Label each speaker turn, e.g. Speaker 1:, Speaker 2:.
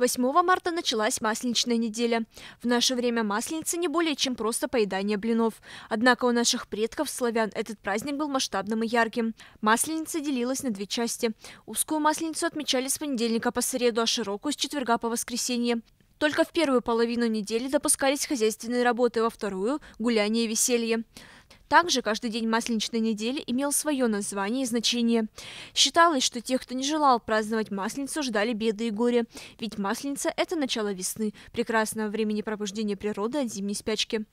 Speaker 1: 8 марта началась масленичная неделя. В наше время масленица не более чем просто поедание блинов. Однако у наших предков, славян, этот праздник был масштабным и ярким. Масленица делилась на две части. Узкую масленицу отмечали с понедельника по среду, а широкую – с четверга по воскресенье. Только в первую половину недели допускались хозяйственные работы, во вторую – гуляние и веселье. Также каждый день масленичной недели имел свое название и значение. Считалось, что тех, кто не желал праздновать Масленицу, ждали беды и горе, ведь Масленица – это начало весны, прекрасного времени пробуждения природы от зимней спячки.